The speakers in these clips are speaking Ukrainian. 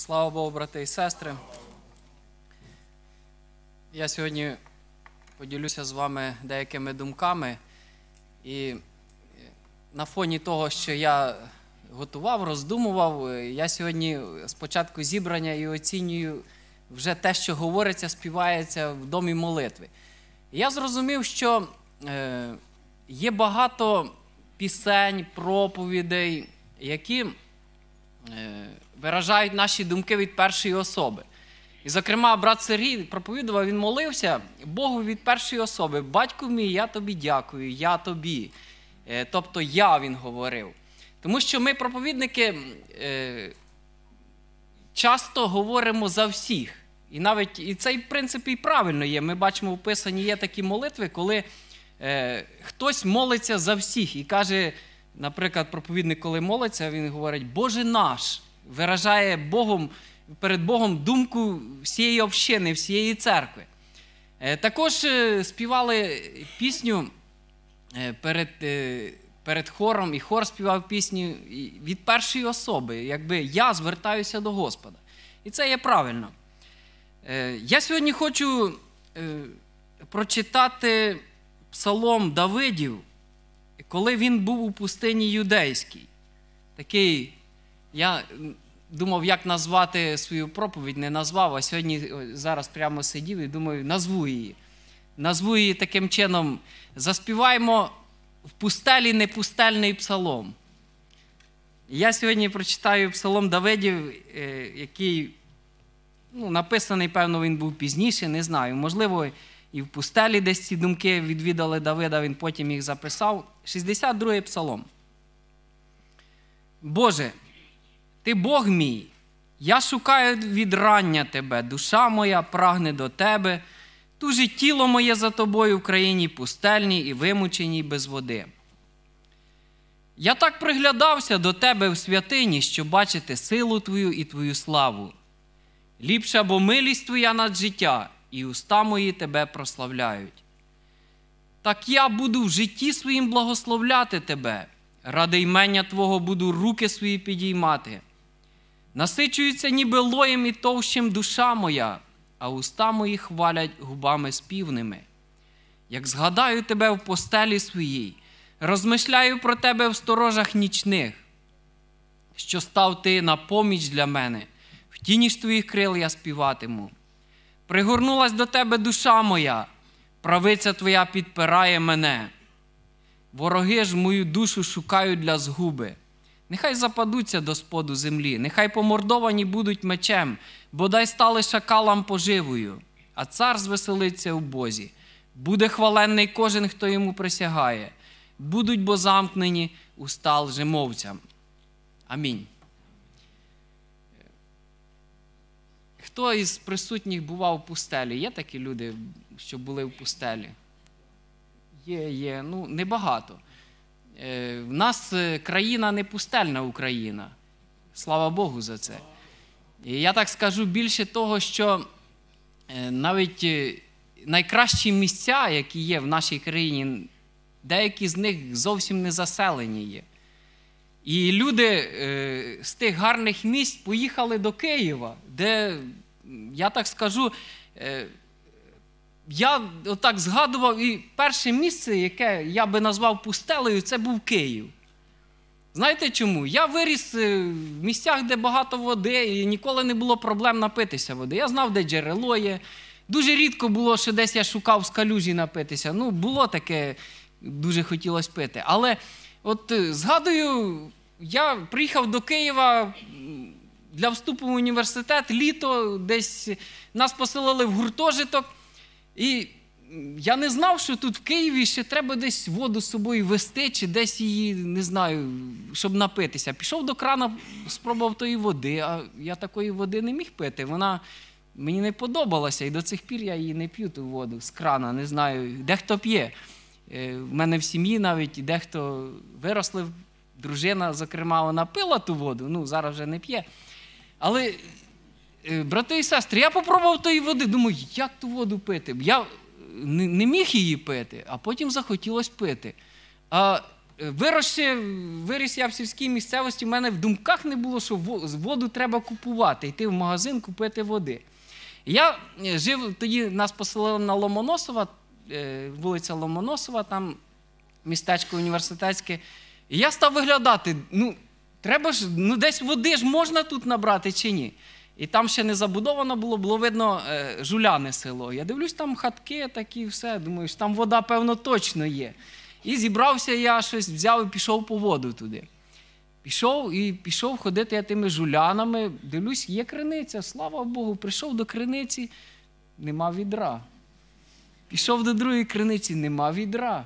Слава Богу, брати і сестри. Я сьогодні поділюся з вами деякими думками. І е, на фоні того, що я готував, роздумував, е, я сьогодні спочатку зібрання і оцінюю вже те, що говориться, співається в домі молитви. я зрозумів, що е, є багато пісень, проповідей, які. Е, виражають наші думки від першої особи. І, зокрема, брат Сергій проповідував, він молився Богу від першої особи. Батьку мій, я тобі дякую, я тобі. Е, тобто я він говорив. Тому що ми, проповідники, е, часто говоримо за всіх. І навіть і це, в принципі, і правильно є. Ми бачимо в Писанні є такі молитви, коли хтось молиться за всіх і каже. Наприклад, проповідник, коли молиться, він говорить, Боже наш, виражає Богом, перед Богом думку всієї общини, всієї церкви. Е, також е, співали пісню е, перед перед хором, і хор співав пісню від першої особи, якби я звертаюся до Господа. І це є правильно. Я сьогодні хочу прочитати псалом Давидів коли він був у пустині юдейській, такий, я думав, як назвати свою проповідь, не назвав, а сьогодні е, зараз прямо сидів і думаю, назву її. Назву її таким чином: заспіваємо в пустелі непустельний псалом. Я сьогодні прочитаю псалом Давидів, е, який ну, написаний, певно, він був пізніше, не знаю. Можливо, і в пустелі десь ці думки відвідали Давида, він потім їх записав. 62-й псалом. Боже, ти Бог мій, я шукаю відрання Тебе, душа моя прагне до Тебе, туже тіло моє за тобою в країні пустельній і вимученій без води. Я так приглядався до тебе в святині, щоб бачити силу Твою і Твою славу. Ліпша, бо милість Твоя над життя, і уста мої тебе прославляють. Так я буду в житті своїм благословляти тебе, ради ймення Твого буду руки свої підіймати. насичуються, ніби лоєм і товщим душа моя, а уста мої хвалять губами співними. Як згадаю тебе в постелі своїй, розмишляю про тебе в сторожах нічних, що став ти на поміч для мене, в тіні ж твоїх крил я співатиму пригорнулась до тебе душа моя, правиця твоя підпирає мене. Вороги ж мою душу шукають для згуби. Нехай западуться до споду землі, нехай помордовані будуть мечем, бодай стали шакалам поживою, а цар звеселиться у Бозі. Буде хваленний кожен, хто йому присягає, будуть бо замкнені устал жимовцям. Амінь. Хто із присутніх бував у пустелі? Є такі люди, що були в пустелі? Є, є, ну небагато. Е, в нас е, країна не пустельна Україна. Слава Богу за це. І я так скажу більше того, що е, навіть найкращі місця, які є в нашій країні, деякі з них зовсім не заселені є. І люди е, з тих гарних місць поїхали до Києва, де, я так скажу, е, я отак згадував, і перше місце, яке я би назвав пустелею, це був Київ. Знаєте чому? Я виріс е, в місцях, де багато води, і ніколи не було проблем напитися води. Я знав, де джерело є. Дуже рідко було, що десь я шукав з напитися. Ну, було таке, дуже хотілося пити. Але От е, згадую, я приїхав до Києва для вступу в університет, літо десь нас поселили в гуртожиток. І я не знав, що тут в Києві ще треба десь воду з собою вести, чи десь її, не знаю, щоб напитися. Пішов до крана, спробував тої води, а я такої води не міг пити. Вона мені не подобалася, і до цих пір я її не п'ю ту воду з крана, не знаю, де хто п'є. Е, в мене в сім'ї навіть дехто виросли, дружина, зокрема, вона пила ту воду, ну зараз вже не п'є. Але, е, брати і сестри, я попробував тої води, думаю, як ту воду пити? Я е, не міг її пити, а потім захотілося пити. А виросши, виріс я в сільській місцевості, в мене в думках не було, що воду треба купувати, йти в магазин, купити води. Я жив тоді, нас поселили на Ломоносова, Е, вулиця Ломоносова, там містечко університетське. І я став виглядати, ну, треба ж, ну десь води ж можна тут набрати чи ні. І там ще не забудовано було, було видно е, жуляне село. Я дивлюсь, там хатки такі, все. Думаю, що там вода, певно, точно є. І зібрався я щось, взяв і пішов по воду туди. Пішов і пішов ходити я тими жулянами. Дивлюсь, є криниця, слава Богу, прийшов до криниці, нема відра. Пішов до другої криниці, нема відра.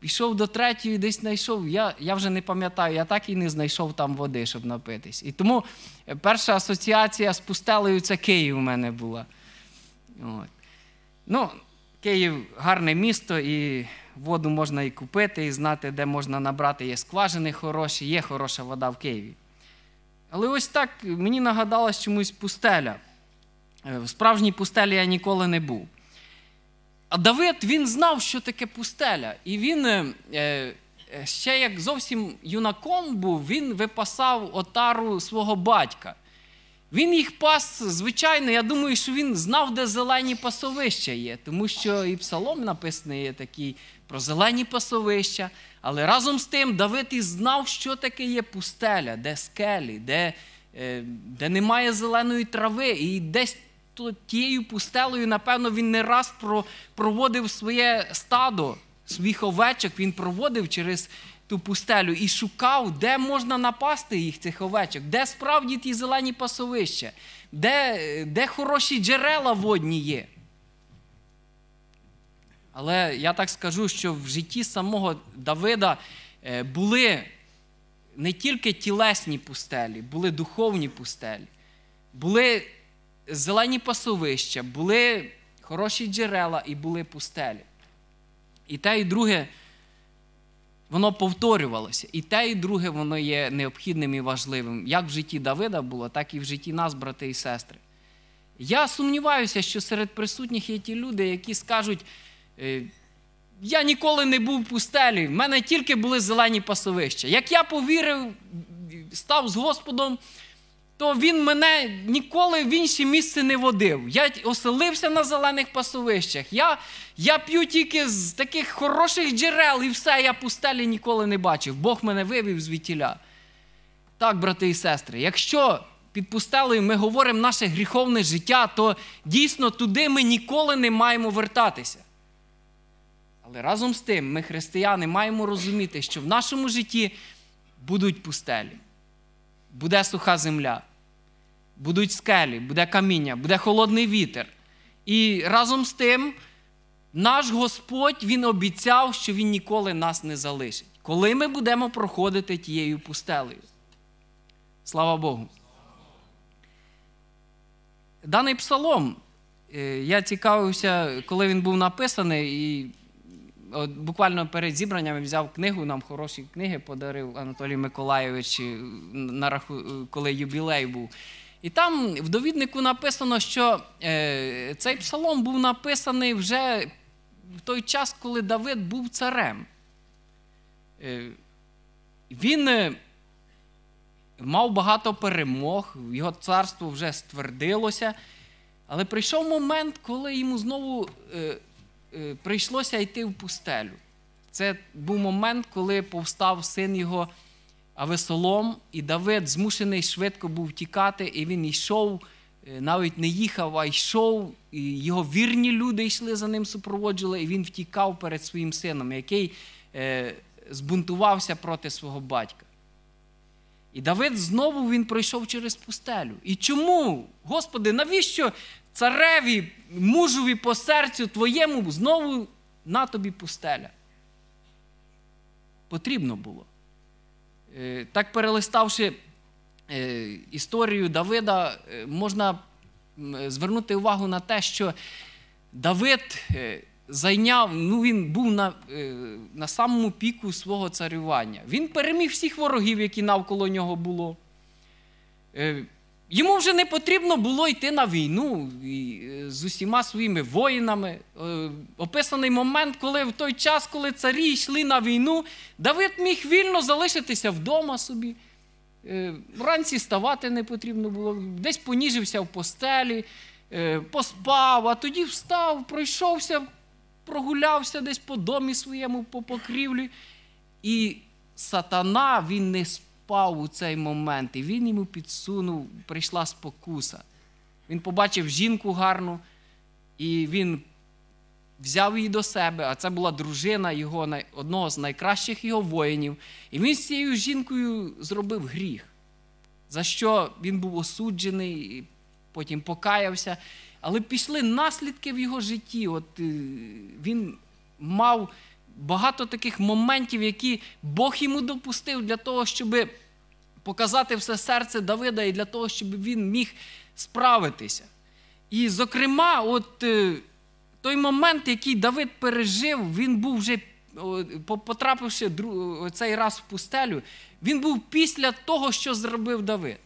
Пішов до третьої, десь знайшов. Я я вже не пам'ятаю, я так і не знайшов там води, щоб напитись. І тому е, перша асоціація з пустелею це Київ у мене була. От. Ну, Київ гарне місто, і воду можна і купити, і знати, де можна набрати. Є скважини хороші, є хороша вода в Києві. Але ось так мені нагадалось чомусь пустеля. Е, в справжній пустелі я ніколи не був. А Давид він знав, що таке пустеля. І він е, е, ще як зовсім юнаком був, він випасав отару свого батька. Він їх пас, звичайно, я думаю, що він знав, де зелені пасовища є, тому що і псалом написаний є такий про зелені пасовища. Але разом з тим Давид і знав, що таке є пустеля, де скелі, де е, де немає зеленої трави. І десь то тією пустелею, напевно, він не раз проводив своє стадо, своїх овечок, він проводив через ту пустелю і шукав, де можна напасти їх цих овечок, де справді ті зелені пасовища, де, де хороші джерела водні є. Але я так скажу, що в житті самого Давида е, були не тільки тілесні пустелі, були духовні пустелі, були зелені пасовища, були хороші джерела і були пустелі. І те, і друге, воно повторювалося. І те, і друге, воно є необхідним і важливим. Як в житті Давида було, так і в житті нас, брати і сестри. Я сумніваюся, що серед присутніх є ті люди, які скажуть. «Е, я ніколи не був в пустелі, в мене тільки були зелені пасовища. Як я повірив, став з Господом, то він мене ніколи в інші місце не водив. Я оселився на зелених пасовищах. Я я п'ю тільки з таких хороших джерел, і все, я пустелі ніколи не бачив. Бог мене вивів звідтіля. Так, брати і сестри, якщо під пустелею ми говоримо наше гріховне життя, то дійсно туди ми ніколи не маємо вертатися. Але разом з тим, ми, християни, маємо розуміти, що в нашому житті будуть пустелі буде суха земля, будуть скелі, буде каміння, буде холодний вітер. І разом з тим, наш Господь Він обіцяв, що Він ніколи нас не залишить, коли ми будемо проходити тією пустелею. Слава Богу. Даний псалом. Е, я цікавився, коли він був написаний, і от буквально перед зібранням взяв книгу, нам хороші книги подарив Анатолій Миколайович, на раху, коли юбілей був. І там в довіднику написано, що е, цей псалом був написаний вже в той час, коли Давид був царем. Е, він е, мав багато перемог, його царство вже ствердилося. Але прийшов момент, коли йому знову. Е, Е, прийшлося йти в пустелю. Це був момент, коли повстав син його Авесолом, і Давид змушений швидко був втікати, і він йшов, е, навіть не їхав, а йшов. і Його вірні люди йшли за ним, супроводжували, і він втікав перед своїм сином, який е, збунтувався проти свого батька. І Давид знову він пройшов через пустелю. І чому, Господи, навіщо цареві, мужові по серцю твоєму знову на тобі пустеля. Потрібно було. Е, так перелиставши е, історію Давида, е, можна звернути увагу на те, що Давид зайняв, ну він був на на самому піку свого царювання. Він переміг всіх ворогів, які навколо нього було. Йому вже не потрібно було йти на війну е, з усіма своїми воїнами. Е, описаний момент, коли в той час, коли царі йшли на війну, Давид міг вільно залишитися вдома собі. Е, вранці ставати не потрібно було, десь поніжився в постелі, поспав, а тоді встав, пройшовся, прогулявся десь по домі своєму, по покрівлі. І сатана він не спав впав у цей момент, і він йому підсунув, прийшла спокуса. Він побачив жінку гарну, і він взяв її до себе, а це була дружина його, одного з найкращих його воїнів. І він з цією жінкою зробив гріх, за що він був осуджений, і потім покаявся. Але пішли наслідки в його житті. От е, Він мав багато таких моментів, які Бог йому допустив для того, щоб показати все серце Давида і для того, щоб він міг справитися. І, зокрема, от е, той момент, який Давид пережив, він був вже потрапивши цей раз в пустелю, він був після того, що зробив Давид.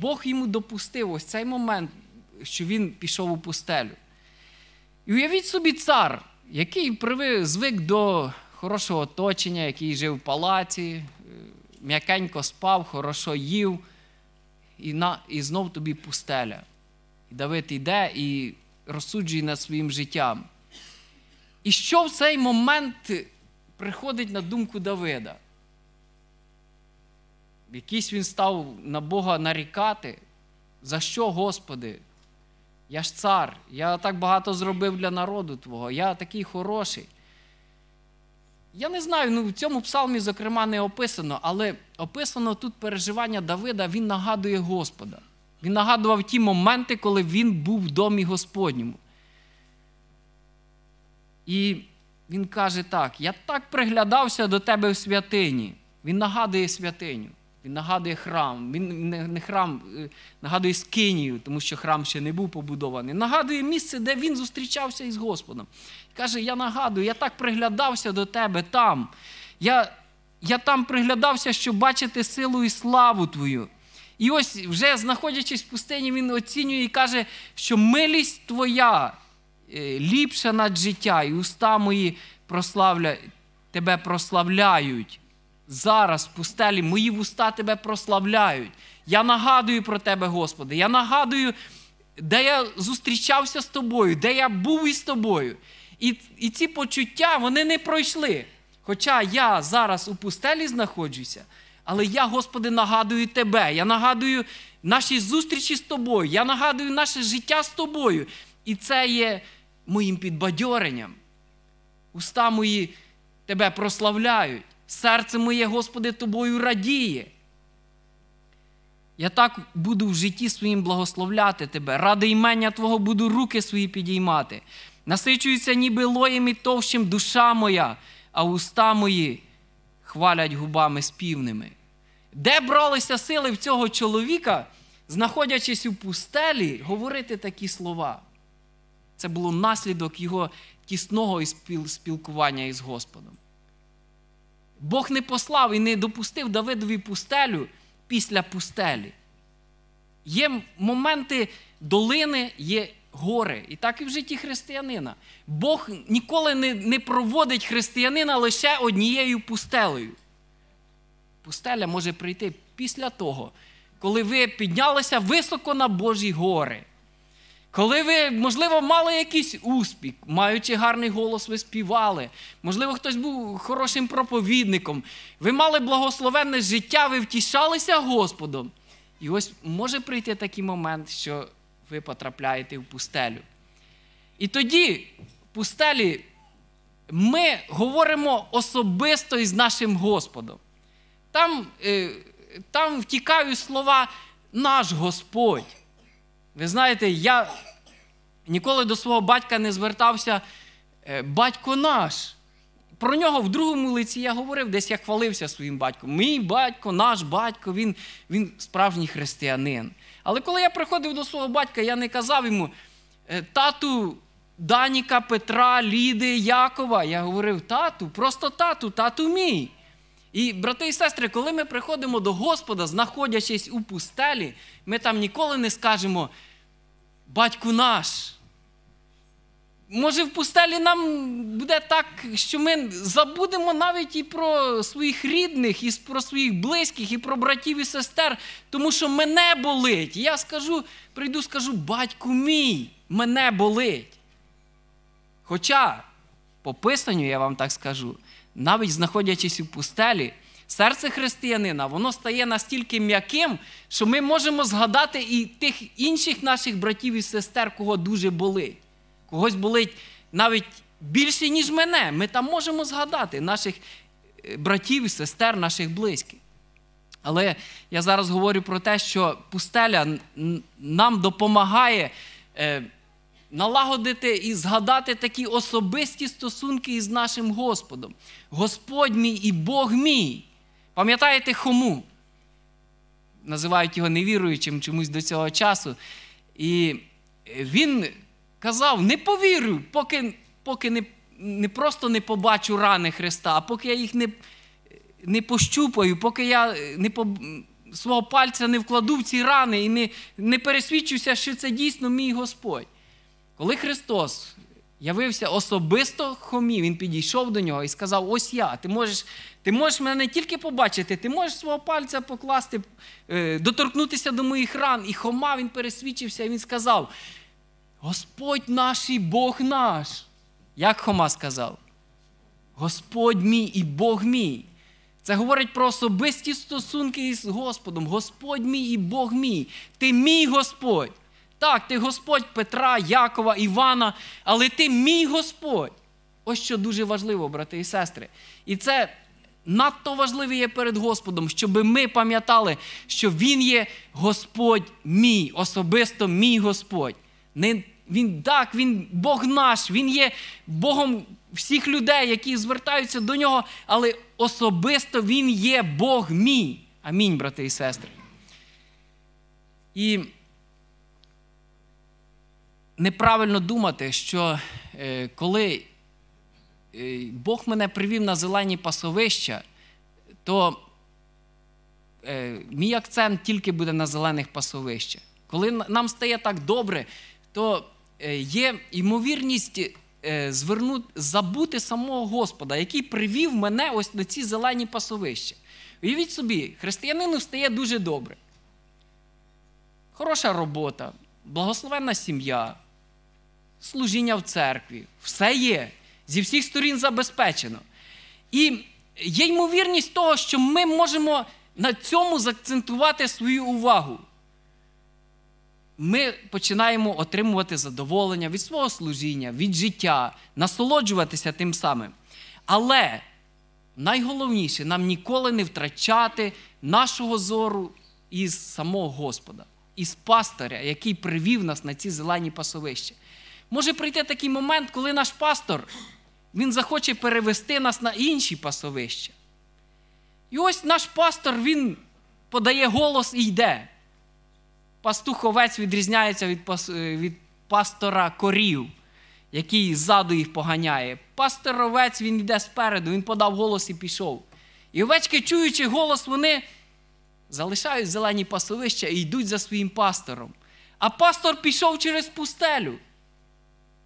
Бог йому допустив ось цей момент, що він пішов у пустелю. І уявіть собі, цар, який звик до хорошого оточення, який жив в палаці, е, м'якенько спав, хорошо їв, і на, і знов тобі пустеля. І Давид йде і розсуджує над своїм життям. І що в цей момент приходить на думку Давида? Якийсь він став на Бога нарікати, за що, Господи? Я ж цар, я так багато зробив для народу Твого, я такий хороший. Я не знаю, ну в цьому псалмі, зокрема, не описано, але описано тут переживання Давида, він нагадує Господа. Він нагадував ті моменти, коли він був в домі Господньому. І він каже так: я так приглядався до тебе в святині. Він нагадує святиню. Він нагадує храм. Він не храм, е, нагадує скинію, тому що храм ще не був побудований. Нагадує місце, де він зустрічався із Господом. Каже: Я нагадую, я так приглядався до тебе там. Я я там приглядався, щоб бачити силу і славу Твою. І ось, вже знаходячись в пустині, він оцінює і каже, що милість Твоя е, ліпша над життя, і уста мої прославля, тебе прославляють зараз в пустелі мої вуста тебе прославляють. Я нагадую про тебе, Господи. Я нагадую, де я зустрічався з тобою, де я був із тобою. І, І ці почуття вони не пройшли. Хоча я зараз у пустелі знаходжуся, але я, Господи, нагадую Тебе. Я нагадую наші зустрічі з тобою, я нагадую наше життя з тобою. І це є моїм підбадьоренням. Уста мої тебе прославляють серце моє, Господи, Тобою радіє. Я так буду в житті своїм благословляти Тебе. Ради імення Твого буду руки свої підіймати. Насичується, ніби лоєм і товщим душа моя, а уста мої хвалять губами співними. Де бралися сили в цього чоловіка, знаходячись у пустелі, говорити такі слова? Це було наслідок його тісного спілкування із Господом. Бог не послав і не допустив Давидові пустелю після пустелі. Є моменти долини, є гори. І так і в житті християнина. Бог ніколи не не проводить християнина лише однією пустелею. Пустеля може прийти після того, коли ви піднялися високо на Божі гори. Коли ви, можливо, мали якийсь успіх, маючи гарний голос, ви співали, можливо, хтось був хорошим проповідником, ви мали благословенне життя, ви втішалися Господом. І ось може прийти такий момент, що ви потрапляєте в пустелю. І тоді, в пустелі, ми говоримо особисто із нашим Господом. Там, е, Там втікають слова наш Господь. Ви знаєте, я ніколи до свого батька не звертався «Е, батько наш. Про нього в другому лиці я говорив, десь я хвалився своїм батьком. Мій батько, наш батько, він він справжній християнин. Але коли я приходив до свого батька, я не казав йому «Е, тату Даніка, Петра, Ліди, Якова. Я говорив тату, просто тату, тату мій. І, брати і сестри, коли ми приходимо до Господа, знаходячись у пустелі, ми там ніколи не скажемо, батьку наш. Може, в пустелі нам буде так, що ми забудемо навіть і про своїх рідних, і про своїх близьких, і про братів і сестер, тому що мене болить. Я скажу, прийду, скажу, батьку мій, мене болить. Хоча, по писанню я вам так скажу, навіть знаходячись у пустелі, серце християнина воно стає настільки м'яким, що ми можемо згадати і тих інших наших братів і сестер, кого дуже болить. Когось болить навіть більше, ніж мене. Ми там можемо згадати наших е, братів і сестер, наших близьких. Але я зараз говорю про те, що пустеля нам допомагає е, налагодити і згадати такі особисті стосунки із нашим Господом. Господь мій і Бог мій. Пам'ятаєте хому? Називають його невіруючим чомусь до цього часу. І він казав: не повірю, поки поки не не просто не побачу рани Христа, а поки я їх не не пощупаю, поки я не по, свого пальця не вкладу в ці рани і не, не пересвідчуся, що це дійсно мій Господь. Коли Христос явився особисто хомі, Він підійшов до нього і сказав: Ось я, ти можеш ти можеш мене не тільки побачити, ти можеш свого пальця покласти, е, доторкнутися до моїх ран. І Хома він пересвідчився, і він сказав: Господь наш і Бог наш. Як Хома сказав? Господь мій і Бог мій. Це говорить про особисті стосунки із Господом. Господь мій і Бог мій. Ти мій Господь. Так, ти Господь Петра, Якова, Івана, але ти мій Господь. Ось що дуже важливо, брати і сестри. І це надто важливо є перед Господом, щоб ми пам'ятали, що Він є Господь мій, особисто мій Господь. Не, Він так, Він Бог наш, Він є Богом всіх людей, які звертаються до нього, але особисто Він є Бог мій. Амінь, брати і сестри. І неправильно думати, що е, коли е, Бог мене привів на зелені пасовища, то е, мій акцент тільки буде на зелених пасовищах. Коли нам стає так добре, то є ймовірність звернути, забути самого Господа, який привів мене ось на ці зелені пасовища. Уявіть собі, християнину стає дуже добре. Хороша робота, благословенна сім'я, служіння в церкві. Все є. Зі всіх сторін забезпечено. І є ймовірність того, що ми можемо на цьому закцентувати свою увагу. Ми починаємо отримувати задоволення від свого служіння, від життя, насолоджуватися тим самим. Але найголовніше нам ніколи не втрачати нашого зору із самого Господа, із пастиря, який привів нас на ці зелені пасовища може прийти такий момент, коли наш пастор він захоче перевести нас на інші пасовища. І ось наш пастор він подає голос і йде. Пастуховець відрізняється від, пас... Е, від пастора корів, який ззаду їх поганяє. Пасторовець, він йде спереду, він подав голос і пішов. І овечки, чуючи голос, вони залишають зелені пасовища і йдуть за своїм пастором. А пастор пішов через пустелю.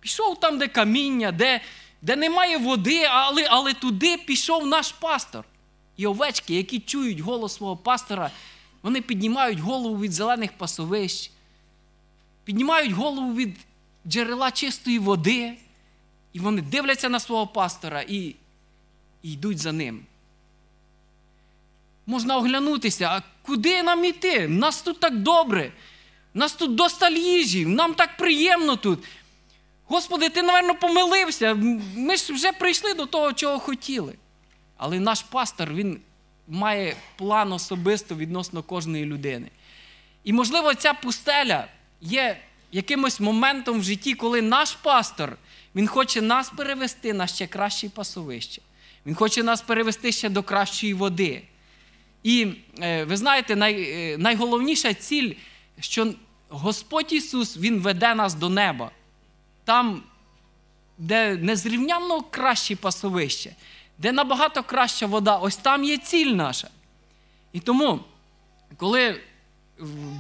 Пішов там, де каміння, де де немає води, але але туди пішов наш пастор. І овечки, які чують голос свого пастора, вони піднімають голову від зелених пасовищ, піднімають голову від джерела чистої води. І вони дивляться на свого пастора і, і йдуть за ним. Можна оглянутися, а куди нам йти? Нас тут так добре, нас тут досталь їжі, нам так приємно тут. Господи, ти, напевно, помилився. Ми ж вже прийшли до того, чого хотіли. Але наш пастор, він має план особисто відносно кожної людини. І, можливо, ця пустеля є якимось моментом в житті, коли наш пастор він хоче нас перевести на ще краще пасовище. Він хоче нас перевести ще до кращої води. І е, ви знаєте, най, е, найголовніша ціль, що Господь Ісус Він веде нас до неба там, де незрівнянно краще пасовище, де набагато краща вода, ось там є ціль наша. І тому, коли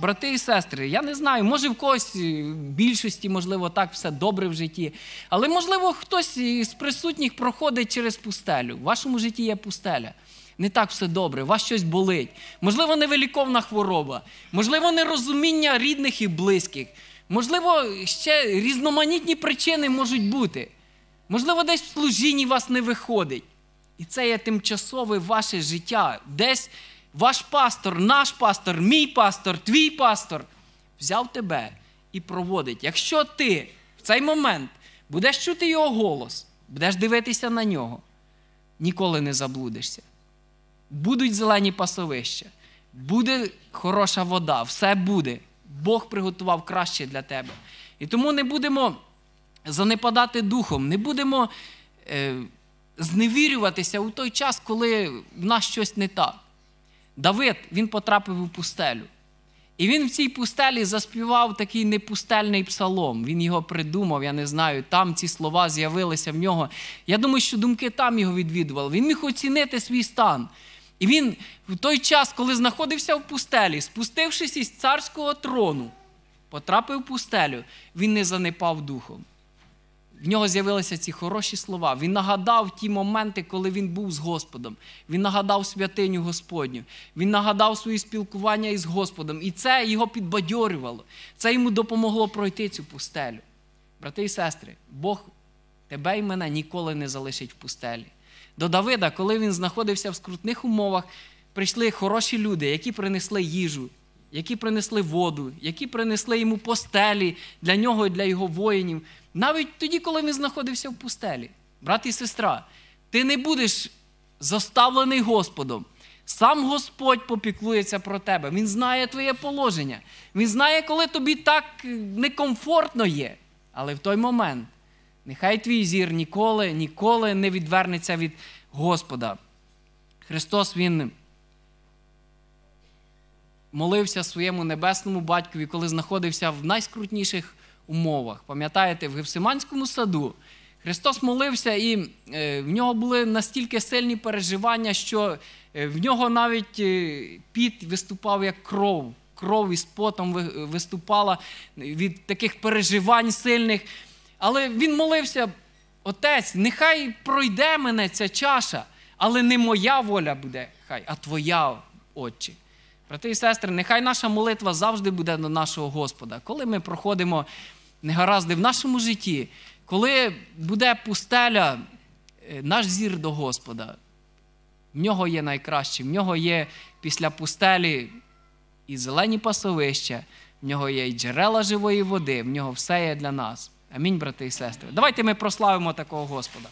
брати і сестри, я не знаю, може в когось е, в більшості, можливо, так все добре в житті, але, можливо, хтось із присутніх проходить через пустелю. В вашому житті є пустеля. Не так все добре, у вас щось болить. Можливо, невеликовна хвороба, можливо, нерозуміння рідних і близьких. Можливо, ще різноманітні причини можуть бути. Можливо, десь в служінні вас не виходить. І це є тимчасове ваше життя. Десь ваш пастор, наш пастор, мій пастор, твій пастор взяв тебе і проводить. Якщо ти в цей момент будеш чути його голос, будеш дивитися на нього, ніколи не заблудишся. Будуть зелені пасовища, буде хороша вода, все буде. Бог приготував краще для тебе. І тому не будемо занепадати духом, не будемо е, зневірюватися у той час, коли в нас щось не так. Давид він потрапив у пустелю. І він в цій пустелі заспівав такий непустельний псалом. Він його придумав, я не знаю. Там ці слова з'явилися в нього. Я думаю, що думки там його відвідували. Він міг оцінити свій стан. І він в той час, коли знаходився в пустелі, спустившись із царського трону, потрапив в пустелю, він не занепав духом. В нього з'явилися ці хороші слова. Він нагадав ті моменти, коли він був з Господом. Він нагадав святиню Господню. Він нагадав свої спілкування із Господом. І це його підбадьорювало. Це йому допомогло пройти цю пустелю. Брати і сестри, Бог тебе і мене ніколи не залишить в пустелі до Давида, коли він знаходився в скрутних умовах, прийшли хороші люди, які принесли їжу, які принесли воду, які принесли йому постелі для нього і для його воїнів. Навіть тоді, коли він знаходився в пустелі, брат і сестра, ти не будеш заставлений Господом. Сам Господь попіклується про тебе. Він знає твоє положення. Він знає, коли тобі так некомфортно є. Але в той момент Нехай твій зір ніколи, ніколи не відвернеться від Господа. Христос Він молився своєму небесному батькові, коли знаходився в найскрутніших умовах. Пам'ятаєте, в Гевсиманському саду Христос молився, і е, в нього були настільки сильні переживання, що е, в нього навіть е, піт виступав як кров. Кров із потом виступала від таких переживань сильних. Але він молився, Отець, нехай пройде мене ця чаша, але не моя воля буде, хай, а твоя, Отче. Брати і сестри, нехай наша молитва завжди буде до нашого Господа. Коли ми проходимо негаразди в нашому житті, коли буде пустеля, е, наш зір до Господа, в нього є найкраще, в нього є після пустелі і зелені пасовища, в нього є і джерела живої води, в нього все є для нас. Амінь, брати і сестри. Давайте ми прославимо такого Господа.